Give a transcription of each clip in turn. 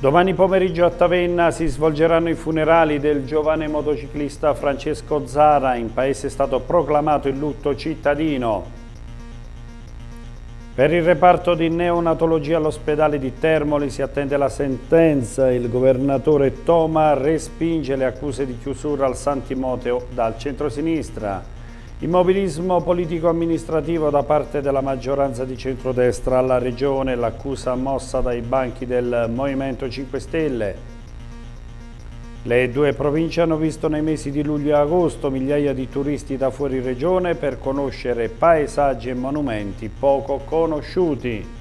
Domani pomeriggio a Tavenna si svolgeranno i funerali del giovane motociclista Francesco Zara, in paese è stato proclamato il lutto cittadino. Per il reparto di neonatologia all'ospedale di Termoli si attende la sentenza, il governatore Toma respinge le accuse di chiusura al Santimoteo dal centro-sinistra. Immobilismo politico-amministrativo da parte della maggioranza di centrodestra alla Regione, l'accusa mossa dai banchi del Movimento 5 Stelle. Le due province hanno visto nei mesi di luglio e agosto migliaia di turisti da fuori Regione per conoscere paesaggi e monumenti poco conosciuti.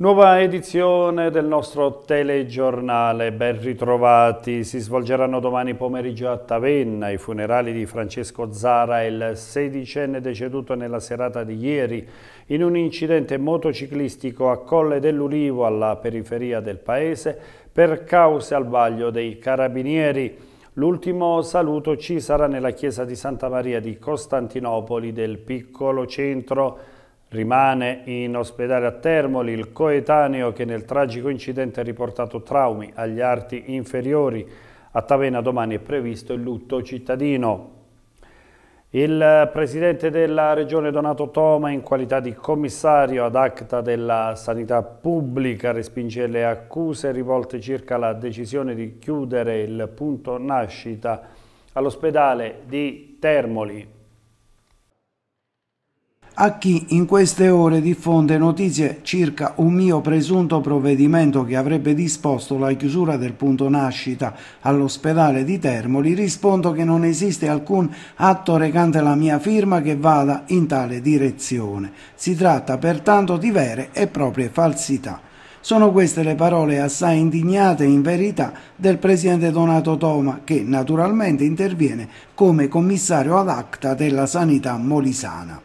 Nuova edizione del nostro telegiornale, ben ritrovati. Si svolgeranno domani pomeriggio a Tavenna i funerali di Francesco Zara, il sedicenne deceduto nella serata di ieri in un incidente motociclistico a Colle dell'Ulivo, alla periferia del paese, per cause al vaglio dei carabinieri. L'ultimo saluto ci sarà nella chiesa di Santa Maria di Costantinopoli del piccolo centro Rimane in ospedale a Termoli il coetaneo che nel tragico incidente ha riportato traumi agli arti inferiori. A Tavena domani è previsto il lutto cittadino. Il presidente della regione Donato Toma in qualità di commissario ad acta della sanità pubblica respinge le accuse rivolte circa la decisione di chiudere il punto nascita all'ospedale di Termoli a chi in queste ore diffonde notizie circa un mio presunto provvedimento che avrebbe disposto la chiusura del punto nascita all'ospedale di Termoli, rispondo che non esiste alcun atto recante la mia firma che vada in tale direzione. Si tratta pertanto di vere e proprie falsità. Sono queste le parole assai indignate in verità del presidente Donato Toma che naturalmente interviene come commissario ad acta della sanità molisana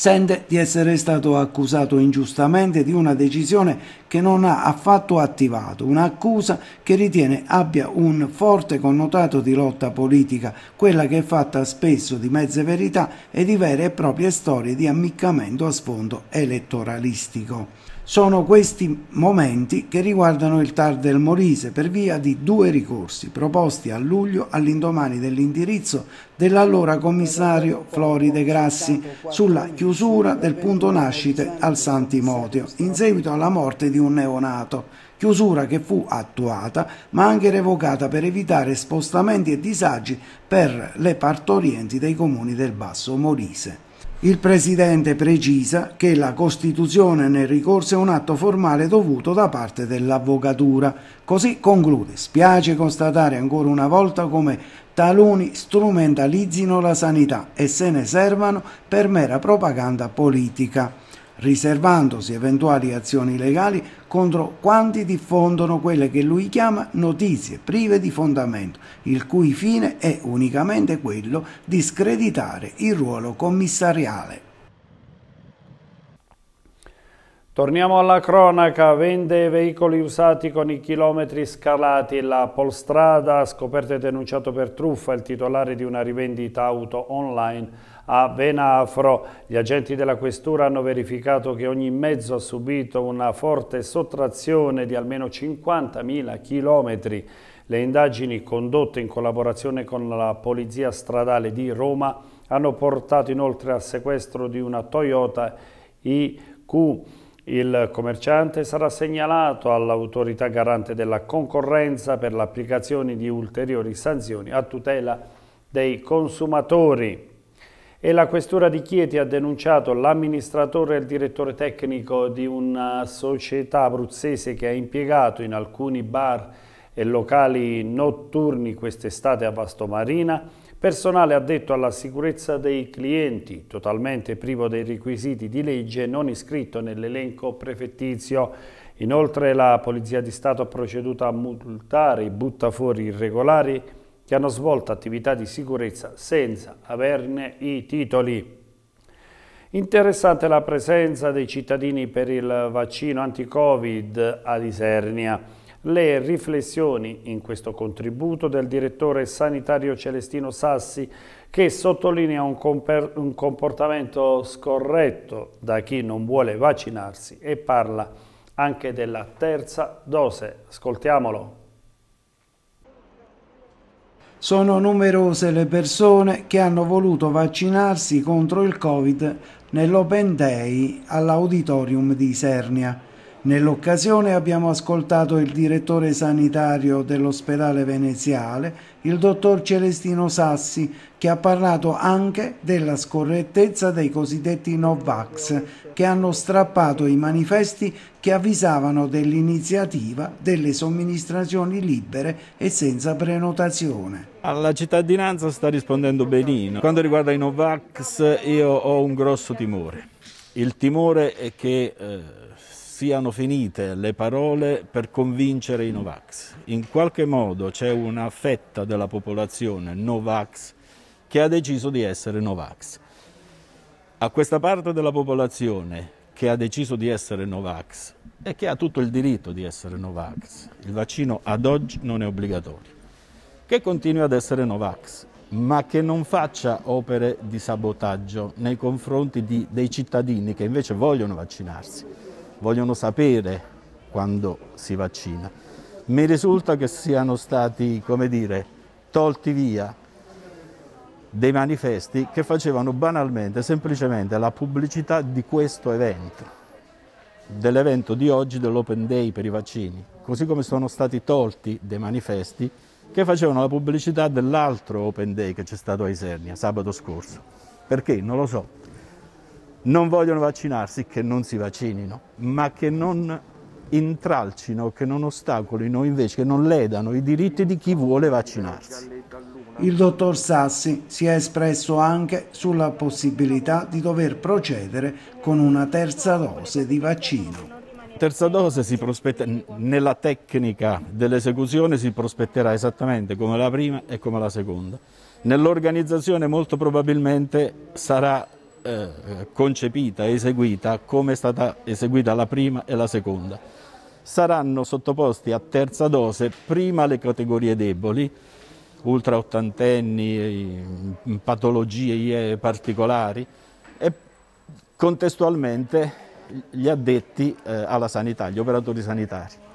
sente di essere stato accusato ingiustamente di una decisione che non ha affatto attivato, un'accusa che ritiene abbia un forte connotato di lotta politica, quella che è fatta spesso di mezze verità e di vere e proprie storie di ammiccamento a sfondo elettoralistico. Sono questi momenti che riguardano il TAR del Molise per via di due ricorsi proposti a luglio all'indomani dell'indirizzo dell'allora commissario Floride Grassi sulla chiusura del punto nascite al Santimotio in seguito alla morte di un neonato, chiusura che fu attuata ma anche revocata per evitare spostamenti e disagi per le partorienti dei comuni del Basso Molise. Il Presidente precisa che la costituzione nel ricorso è un atto formale dovuto da parte dell'avvocatura. Così conclude. Spiace constatare ancora una volta come taluni strumentalizzino la sanità e se ne servano per mera propaganda politica riservandosi eventuali azioni legali contro quanti diffondono quelle che lui chiama notizie prive di fondamento, il cui fine è unicamente quello di screditare il ruolo commissariale. Torniamo alla cronaca, vende veicoli usati con i chilometri scalati, la Polstrada, scoperto e denunciato per truffa, il titolare di una rivendita auto online a Venafro. Gli agenti della questura hanno verificato che ogni mezzo ha subito una forte sottrazione di almeno 50.000 chilometri. Le indagini condotte in collaborazione con la Polizia Stradale di Roma hanno portato inoltre al sequestro di una Toyota IQ il commerciante sarà segnalato all'autorità garante della concorrenza per l'applicazione di ulteriori sanzioni a tutela dei consumatori. E la questura di Chieti ha denunciato l'amministratore e il direttore tecnico di una società abruzzese che ha impiegato in alcuni bar e locali notturni quest'estate a Vastomarina personale addetto alla sicurezza dei clienti, totalmente privo dei requisiti di legge, non iscritto nell'elenco prefettizio. Inoltre la Polizia di Stato ha proceduto a multare i buttafuori irregolari che hanno svolto attività di sicurezza senza averne i titoli. Interessante la presenza dei cittadini per il vaccino anti-Covid ad Isernia le riflessioni in questo contributo del direttore sanitario Celestino Sassi che sottolinea un, un comportamento scorretto da chi non vuole vaccinarsi e parla anche della terza dose. Ascoltiamolo. Sono numerose le persone che hanno voluto vaccinarsi contro il Covid nell'Open Day all'Auditorium di Isernia. Nell'occasione abbiamo ascoltato il direttore sanitario dell'ospedale veneziale, il dottor Celestino Sassi, che ha parlato anche della scorrettezza dei cosiddetti Novax, che hanno strappato i manifesti che avvisavano dell'iniziativa delle somministrazioni libere e senza prenotazione. Alla cittadinanza sta rispondendo benino. Quando riguarda i Novax io ho un grosso timore. Il timore è che... Eh siano finite le parole per convincere i Novax. In qualche modo c'è una fetta della popolazione Novax che ha deciso di essere Novax. A questa parte della popolazione che ha deciso di essere Novax e che ha tutto il diritto di essere Novax, il vaccino ad oggi non è obbligatorio, che continui ad essere Novax, ma che non faccia opere di sabotaggio nei confronti di, dei cittadini che invece vogliono vaccinarsi vogliono sapere quando si vaccina. Mi risulta che siano stati, come dire, tolti via dei manifesti che facevano banalmente, semplicemente la pubblicità di questo evento, dell'evento di oggi dell'Open Day per i vaccini, così come sono stati tolti dei manifesti che facevano la pubblicità dell'altro Open Day che c'è stato a Isernia sabato scorso. Perché? Non lo so, non vogliono vaccinarsi, che non si vaccinino, ma che non intralcino, che non ostacolino, invece che non ledano i diritti di chi vuole vaccinarsi. Il dottor Sassi si è espresso anche sulla possibilità di dover procedere con una terza dose di vaccino. Terza dose si prospetta, nella tecnica dell'esecuzione si prospetterà esattamente come la prima e come la seconda. Nell'organizzazione molto probabilmente sarà eh, concepita eseguita come è stata eseguita la prima e la seconda. Saranno sottoposti a terza dose prima le categorie deboli, ultra ottantenni, patologie eh, particolari e contestualmente gli addetti eh, alla sanità, gli operatori sanitari.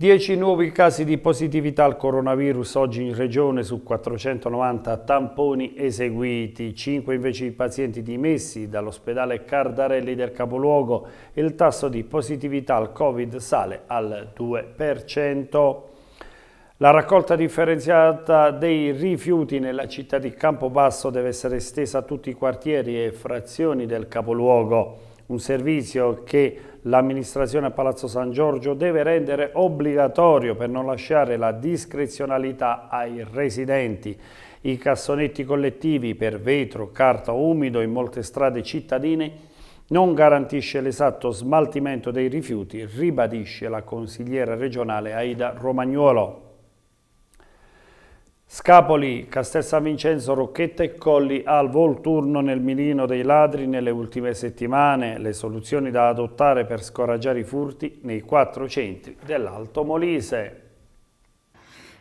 10 nuovi casi di positività al coronavirus oggi in regione su 490 tamponi eseguiti, 5 invece i pazienti dimessi dall'ospedale Cardarelli del capoluogo e il tasso di positività al Covid sale al 2%. La raccolta differenziata dei rifiuti nella città di Campobasso deve essere estesa a tutti i quartieri e frazioni del capoluogo un servizio che l'amministrazione a Palazzo San Giorgio deve rendere obbligatorio per non lasciare la discrezionalità ai residenti. I cassonetti collettivi per vetro, carta umido in molte strade cittadine non garantisce l'esatto smaltimento dei rifiuti, ribadisce la consigliera regionale Aida Romagnuolo. Scapoli, Castel San Vincenzo, Rocchetta e Colli al volturno nel mirino dei ladri nelle ultime settimane, le soluzioni da adottare per scoraggiare i furti nei quattro centri dell'Alto Molise.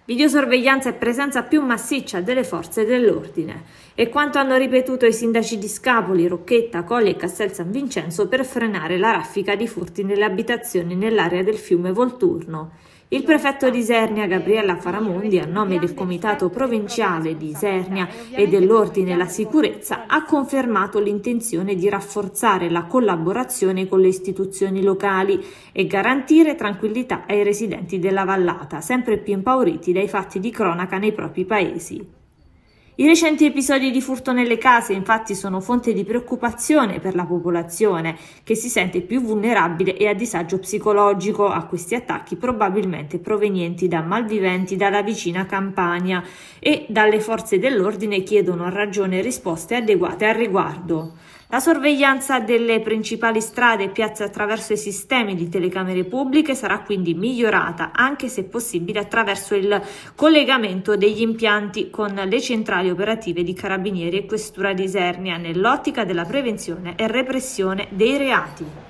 Videosorveglianza e presenza più massiccia delle forze dell'ordine. E quanto hanno ripetuto i sindaci di Scapoli, Rocchetta, Colli e Castel San Vincenzo per frenare la raffica di furti nelle abitazioni nell'area del fiume Volturno. Il prefetto di Isernia, Gabriella Faramondi, a nome del Comitato Provinciale di Isernia e dell'Ordine e la Sicurezza, ha confermato l'intenzione di rafforzare la collaborazione con le istituzioni locali e garantire tranquillità ai residenti della vallata, sempre più impauriti dai fatti di cronaca nei propri paesi. I recenti episodi di furto nelle case infatti sono fonte di preoccupazione per la popolazione che si sente più vulnerabile e a disagio psicologico a questi attacchi probabilmente provenienti da malviventi dalla vicina Campania e dalle forze dell'ordine chiedono a ragione risposte adeguate al riguardo. La sorveglianza delle principali strade e piazze attraverso i sistemi di telecamere pubbliche sarà quindi migliorata, anche se possibile attraverso il collegamento degli impianti con le centrali operative di Carabinieri e Questura di Isernia, nell'ottica della prevenzione e repressione dei reati.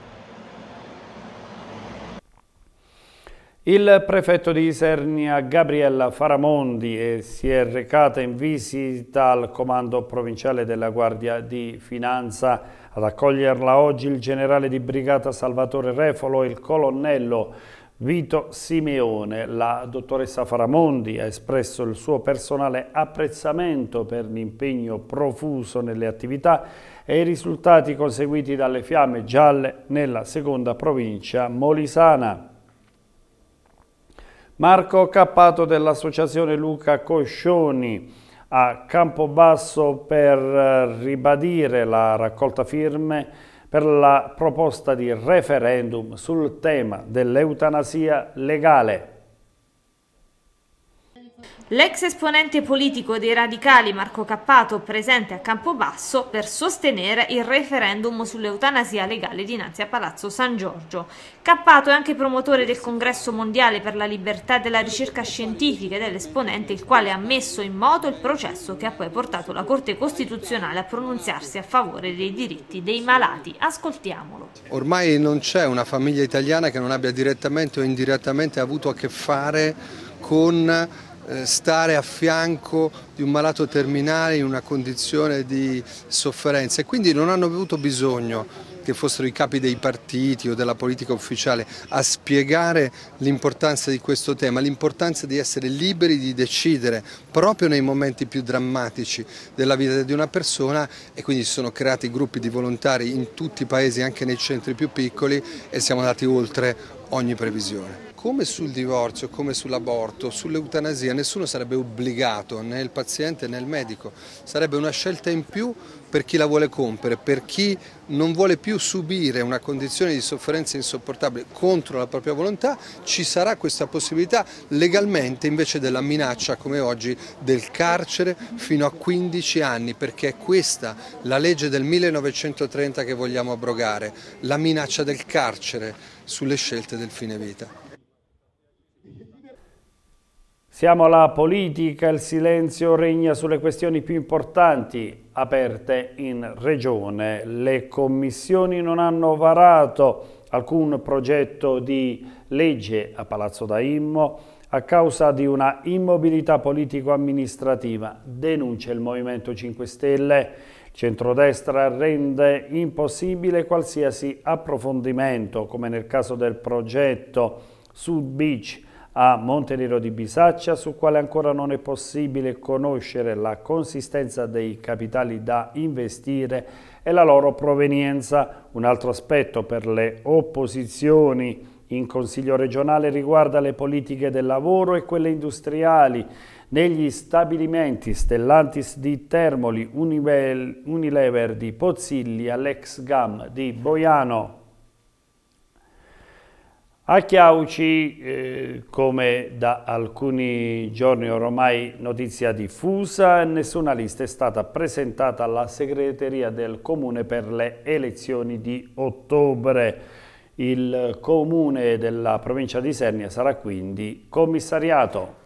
Il prefetto di Isernia Gabriella Faramondi eh, si è recata in visita al comando provinciale della Guardia di Finanza. Ad accoglierla oggi il generale di brigata Salvatore Refolo e il colonnello Vito Simeone. La dottoressa Faramondi ha espresso il suo personale apprezzamento per l'impegno profuso nelle attività e i risultati conseguiti dalle fiamme gialle nella seconda provincia molisana. Marco Cappato dell'Associazione Luca Coscioni a Campobasso per eh, ribadire la raccolta firme per la proposta di referendum sul tema dell'eutanasia legale. L'ex esponente politico dei radicali Marco Cappato, presente a Campobasso, per sostenere il referendum sull'eutanasia legale dinanzi a Palazzo San Giorgio. Cappato è anche promotore del Congresso Mondiale per la Libertà della Ricerca Scientifica ed è l'esponente il quale ha messo in moto il processo che ha poi portato la Corte Costituzionale a pronunziarsi a favore dei diritti dei malati. Ascoltiamolo. Ormai non c'è una famiglia italiana che non abbia direttamente o indirettamente avuto a che fare con eh, stare a fianco di un malato terminale in una condizione di sofferenza e quindi non hanno avuto bisogno che fossero i capi dei partiti o della politica ufficiale a spiegare l'importanza di questo tema, l'importanza di essere liberi di decidere proprio nei momenti più drammatici della vita di una persona e quindi si sono creati gruppi di volontari in tutti i paesi, anche nei centri più piccoli e siamo andati oltre ogni previsione come sul divorzio, come sull'aborto, sull'eutanasia, nessuno sarebbe obbligato, né il paziente né il medico, sarebbe una scelta in più per chi la vuole compiere, per chi non vuole più subire una condizione di sofferenza insopportabile contro la propria volontà, ci sarà questa possibilità legalmente invece della minaccia come oggi del carcere fino a 15 anni, perché è questa la legge del 1930 che vogliamo abrogare, la minaccia del carcere sulle scelte del fine vita. Siamo alla politica, il silenzio regna sulle questioni più importanti aperte in regione. Le commissioni non hanno varato alcun progetto di legge a Palazzo Daimmo a causa di una immobilità politico-amministrativa, denuncia il Movimento 5 Stelle. Il centrodestra rende impossibile qualsiasi approfondimento, come nel caso del progetto Sud Beach, a Montenero di Bisaccia, sul quale ancora non è possibile conoscere la consistenza dei capitali da investire e la loro provenienza. Un altro aspetto per le opposizioni in Consiglio regionale riguarda le politiche del lavoro e quelle industriali. Negli stabilimenti Stellantis di Termoli, Unilever di Pozzilli, l'ex GAM di Boiano a Chiauci, eh, come da alcuni giorni ormai notizia diffusa, nessuna lista è stata presentata alla segreteria del Comune per le elezioni di ottobre. Il Comune della provincia di Sernia sarà quindi commissariato.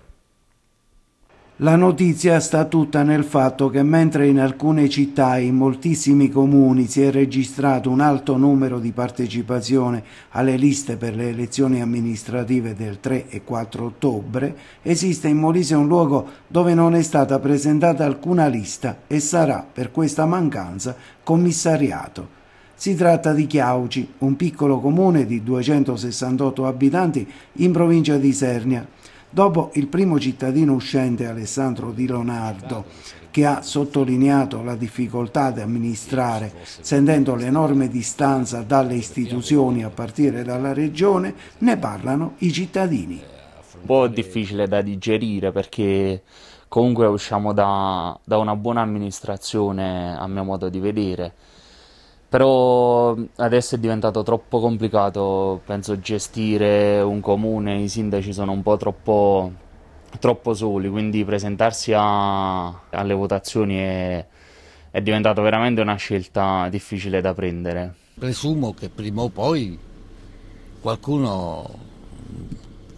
La notizia sta tutta nel fatto che mentre in alcune città e in moltissimi comuni si è registrato un alto numero di partecipazione alle liste per le elezioni amministrative del 3 e 4 ottobre, esiste in Molise un luogo dove non è stata presentata alcuna lista e sarà per questa mancanza commissariato. Si tratta di Chiauci, un piccolo comune di 268 abitanti in provincia di Sernia, Dopo il primo cittadino uscente Alessandro Di Leonardo, che ha sottolineato la difficoltà di amministrare, sentendo l'enorme distanza dalle istituzioni a partire dalla regione, ne parlano i cittadini. Un po' difficile da digerire perché comunque usciamo da, da una buona amministrazione a mio modo di vedere. Però adesso è diventato troppo complicato, penso, gestire un comune, i sindaci sono un po' troppo, troppo soli, quindi presentarsi a, alle votazioni è, è diventata veramente una scelta difficile da prendere. Presumo che prima o poi qualcuno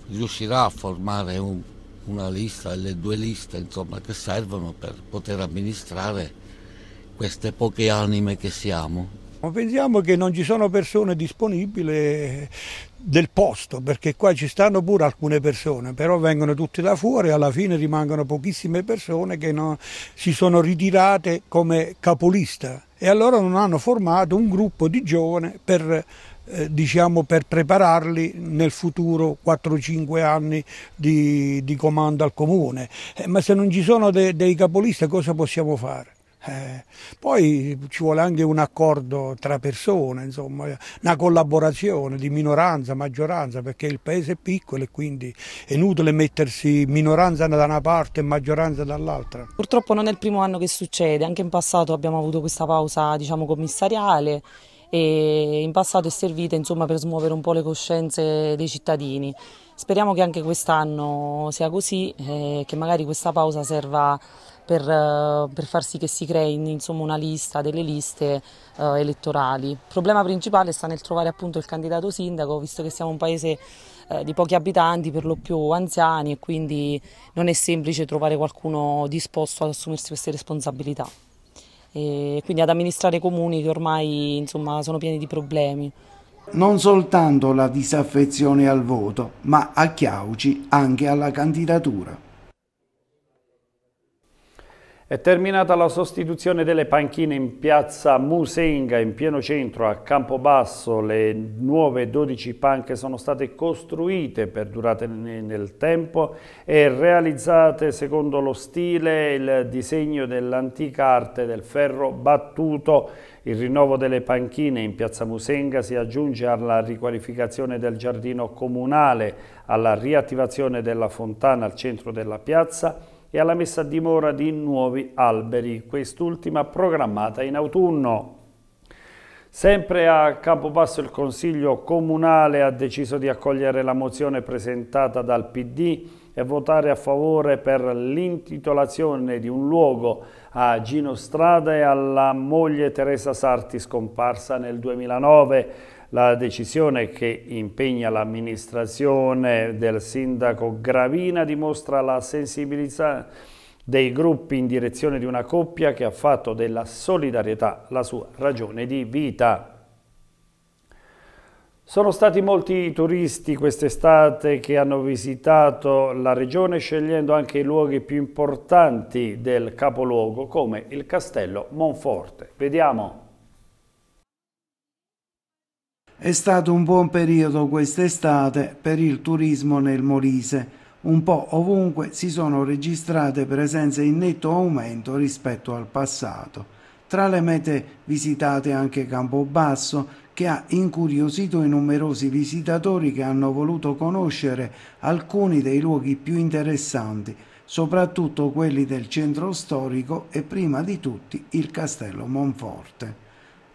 riuscirà a formare un, una lista, le due liste insomma, che servono per poter amministrare queste poche anime che siamo. Ma pensiamo che non ci sono persone disponibili del posto, perché qua ci stanno pure alcune persone, però vengono tutte da fuori, e alla fine rimangono pochissime persone che non, si sono ritirate come capolista e allora non hanno formato un gruppo di giovani per, eh, diciamo, per prepararli nel futuro 4-5 anni di, di, comando al comune. Eh, ma se non ci sono de, dei capolista cosa possiamo fare? Eh, poi ci vuole anche un accordo tra persone, insomma, una collaborazione di minoranza, maggioranza, perché il paese è piccolo e quindi è inutile mettersi minoranza da una parte e maggioranza dall'altra. Purtroppo non è il primo anno che succede, anche in passato abbiamo avuto questa pausa diciamo, commissariale e in passato è servita insomma, per smuovere un po' le coscienze dei cittadini. Speriamo che anche quest'anno sia così, eh, che magari questa pausa serva per, eh, per far sì che si crei insomma, una lista delle liste eh, elettorali. Il problema principale sta nel trovare appunto il candidato sindaco, visto che siamo un paese eh, di pochi abitanti, per lo più anziani e quindi non è semplice trovare qualcuno disposto ad assumersi queste responsabilità. E quindi ad amministrare comuni che ormai insomma, sono pieni di problemi. Non soltanto la disaffezione al voto, ma a Chiauci anche alla candidatura. È terminata la sostituzione delle panchine in piazza Musenga in pieno centro a Campobasso. Le nuove 12 panche sono state costruite, perdurate nel tempo e realizzate secondo lo stile e il disegno dell'antica arte del ferro battuto. Il rinnovo delle panchine in piazza Musenga si aggiunge alla riqualificazione del giardino comunale, alla riattivazione della fontana al centro della piazza e alla messa a dimora di nuovi alberi, quest'ultima programmata in autunno. Sempre a Campobasso il Consiglio Comunale ha deciso di accogliere la mozione presentata dal PD e votare a favore per l'intitolazione di un luogo a Gino Strada e alla moglie Teresa Sarti scomparsa nel 2009. La decisione che impegna l'amministrazione del sindaco Gravina dimostra la sensibilità dei gruppi in direzione di una coppia che ha fatto della solidarietà la sua ragione di vita. Sono stati molti i turisti quest'estate che hanno visitato la regione scegliendo anche i luoghi più importanti del capoluogo come il castello Monforte. Vediamo. È stato un buon periodo quest'estate per il turismo nel Molise. Un po' ovunque si sono registrate presenze in netto aumento rispetto al passato. Tra le mete visitate anche Campobasso, che ha incuriosito i numerosi visitatori che hanno voluto conoscere alcuni dei luoghi più interessanti, soprattutto quelli del centro storico e prima di tutti il castello Monforte.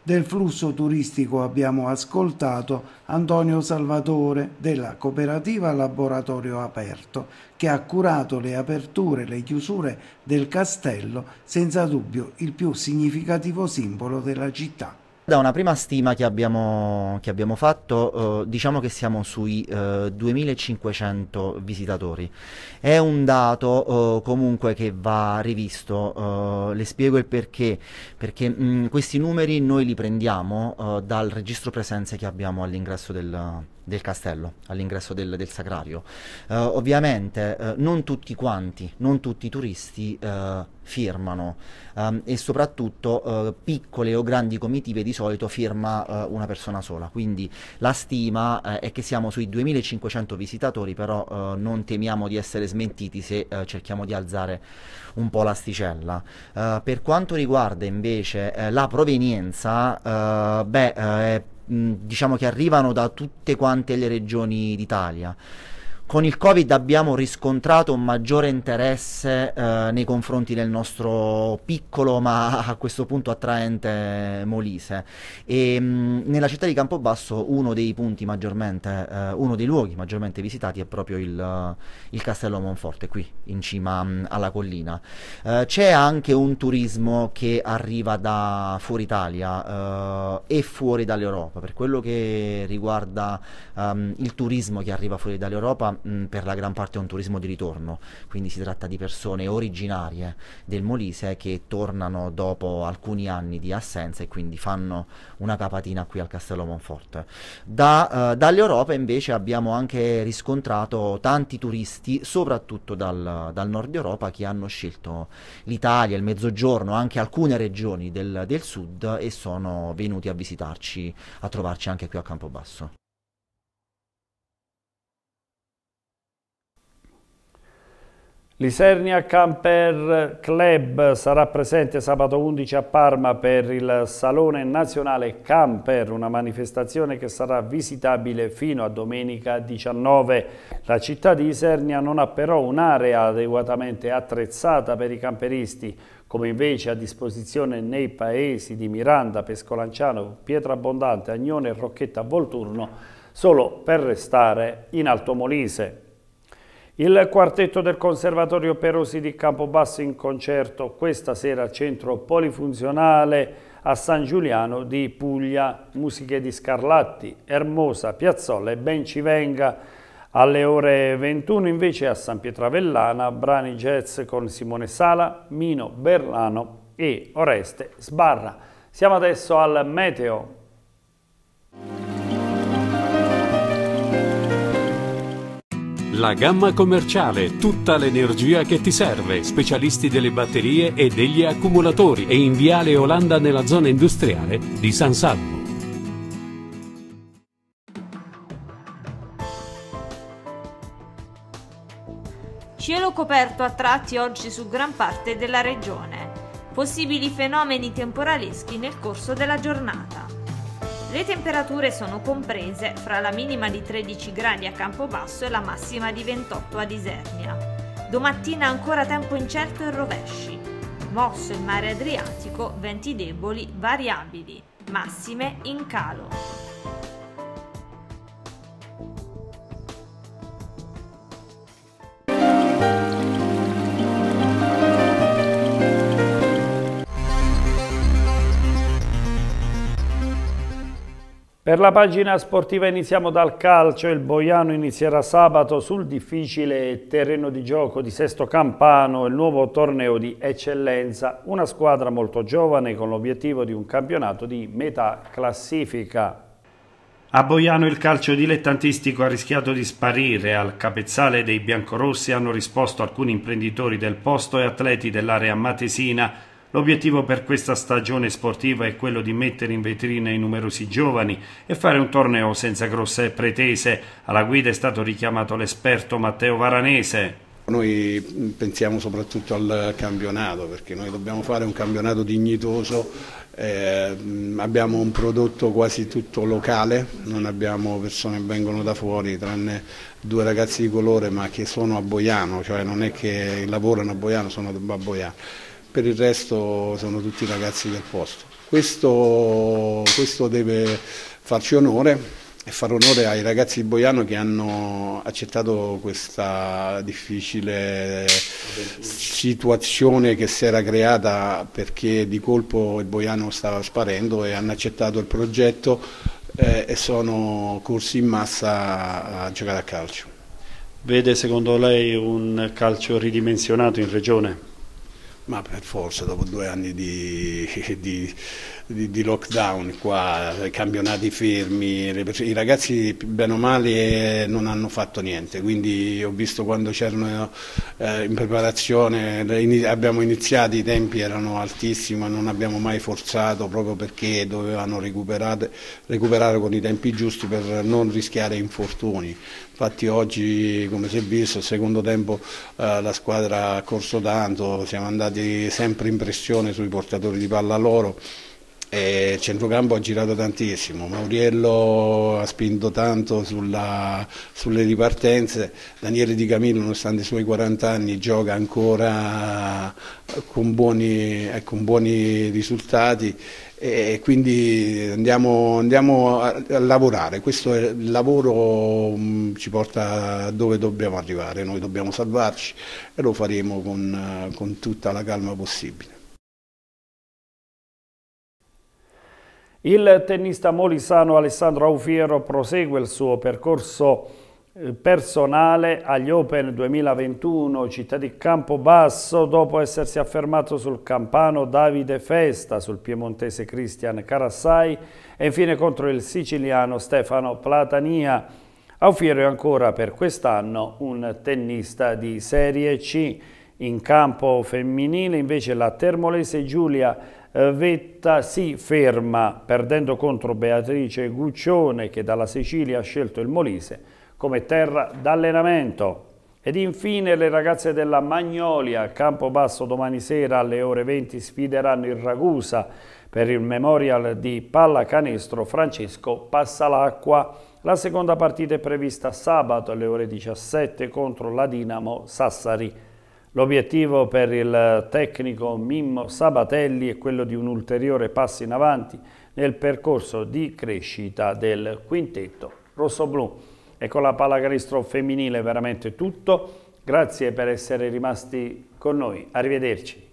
Del flusso turistico abbiamo ascoltato Antonio Salvatore della cooperativa Laboratorio Aperto, che ha curato le aperture e le chiusure del castello, senza dubbio il più significativo simbolo della città. Da una prima stima che abbiamo, che abbiamo fatto, eh, diciamo che siamo sui eh, 2500 visitatori. È un dato eh, comunque che va rivisto, eh, le spiego il perché, perché mh, mm, questi numeri noi li prendiamo eh, dal registro presenze che abbiamo all'ingresso del, del castello, all'ingresso del, del Sacrario. Uh, eh, ovviamente uh, non tutti quanti, non tutti i turisti uh, firmano um, e soprattutto piccole o grandi comitive di solito firma una persona sola, quindi la stima è che siamo sui 2500 visitatori, però non temiamo di essere smentiti se cerchiamo di alzare un po' l'asticella. per quanto riguarda invece la provenienza, beh, diciamo che arrivano da tutte quante le regioni d'Italia con il Covid abbiamo riscontrato un maggiore interesse eh, nei confronti del nostro piccolo ma a questo punto attraente Molise e mh, mm, nella città di Campobasso uno dei punti maggiormente, eh, uno dei luoghi maggiormente visitati è proprio il, eh, il Castello Monforte qui in cima mh, mm, alla collina. Eh, c'è anche un turismo che arriva da fuori Italia eh, e fuori dall'Europa per quello che riguarda um, il turismo che arriva fuori dall'Europa mh, mm, per la gran parte è un turismo di ritorno, quindi si tratta di persone originarie del Molise che tornano dopo alcuni anni di assenza e quindi fanno una capatina qui al Castello Monforte. Da, eh, dall'Europa invece abbiamo anche riscontrato tanti turisti, soprattutto dal, dal nord Europa, che hanno scelto l'Italia, il Mezzogiorno, anche alcune regioni del, del sud e sono venuti a visitarci, a trovarci anche qui a Campobasso. Lisernia Camper Club sarà presente sabato 11 a Parma per il Salone Nazionale Camper, una manifestazione che sarà visitabile fino a domenica 19. La città di Isernia non ha però un'area adeguatamente attrezzata per i camperisti, come invece a disposizione nei paesi di Miranda, Pescolanciano, Pietrabbondante, Agnone e Rocchetta Volturno, solo per restare in Altomolise. Il quartetto del Conservatorio Perosi di Campobasso in concerto questa sera al centro polifunzionale a San Giuliano di Puglia, musiche di Scarlatti, Ermosa, Piazzolla e Ben ci venga. Alle ore 21 invece a San Pietravellana, brani jazz con Simone Sala, Mino Berlano e Oreste Sbarra. Siamo adesso al Meteo. La gamma commerciale, tutta l'energia che ti serve, specialisti delle batterie e degli accumulatori e in Viale Olanda nella zona industriale di San Salvo. Cielo coperto a tratti oggi su gran parte della regione. Possibili fenomeni temporaleschi nel corso della giornata. Le temperature sono comprese fra la minima di 13 gradi a Campobasso e la massima di 28 a Isernia. Domattina ancora tempo incerto e rovesci. Mosso il mare Adriatico, venti deboli, variabili, massime in calo. Per la pagina sportiva iniziamo dal calcio, il Boiano inizierà sabato sul difficile terreno di gioco di Sesto Campano, il nuovo torneo di eccellenza, una squadra molto giovane con l'obiettivo di un campionato di metà classifica. A Boiano il calcio dilettantistico ha rischiato di sparire, al capezzale dei biancorossi hanno risposto alcuni imprenditori del posto e atleti dell'area matesina L'obiettivo per questa stagione sportiva è quello di mettere in vetrina i numerosi giovani e fare un torneo senza grosse pretese. Alla guida è stato richiamato l'esperto Matteo Varanese. Noi pensiamo soprattutto al campionato perché noi dobbiamo fare un campionato dignitoso, eh, abbiamo un prodotto quasi tutto locale, non abbiamo persone che vengono da fuori tranne due ragazzi di colore ma che sono a Boiano, cioè non è che lavorano a Boiano, sono a Boiano per il resto sono tutti ragazzi del posto. Questo, questo deve farci onore e far onore ai ragazzi di Boiano che hanno accettato questa difficile situazione che si era creata perché di colpo il Boiano stava sparendo e hanno accettato il progetto eh, e sono corsi in massa a giocare a calcio. Vede secondo lei un calcio ridimensionato in regione? ma per forza dopo due anni di, di di, di, lockdown qua, campionati fermi, i ragazzi bene o male non hanno fatto niente, quindi ho visto quando c'erano eh, in preparazione, in, abbiamo iniziato, i tempi erano altissimi, ma non abbiamo mai forzato proprio perché dovevano recuperare, recuperare con i tempi giusti per non rischiare infortuni. Infatti oggi, come si è visto, al secondo tempo eh, la squadra ha corso tanto, siamo andati sempre in pressione sui portatori di palla loro. E centrocampo ha girato tantissimo, Mauriello ha spinto tanto sulla, sulle ripartenze, Daniele Di Camillo nonostante i suoi 40 anni gioca ancora con buoni, eh, con buoni risultati e quindi andiamo, andiamo a, a, lavorare, questo è, il lavoro mh, mm, ci porta dove dobbiamo arrivare, noi dobbiamo salvarci e lo faremo con, con tutta la calma possibile. Il tennista molisano Alessandro Aufiero prosegue il suo percorso eh, personale agli Open 2021 città di Campobasso dopo essersi affermato sul campano Davide Festa, sul piemontese Cristian Carassai e infine contro il siciliano Stefano Platania. Aufiero è ancora per quest'anno un tennista di Serie C. In campo femminile invece la termolese Giulia eh, Vetta si ferma perdendo contro Beatrice Guccione che dalla Sicilia ha scelto il Molise come terra d'allenamento. Ed infine le ragazze della Magnolia a Campobasso domani sera alle ore 20 sfideranno il Ragusa per il memorial di pallacanestro Francesco Passalacqua. La seconda partita è prevista sabato alle ore 17 contro la Dinamo Sassari. L'obiettivo per il tecnico Mimmo Sabatelli è quello di un ulteriore passo in avanti nel percorso di crescita del quintetto rossoblù. E con la pallacanestro femminile veramente tutto. Grazie per essere rimasti con noi. Arrivederci.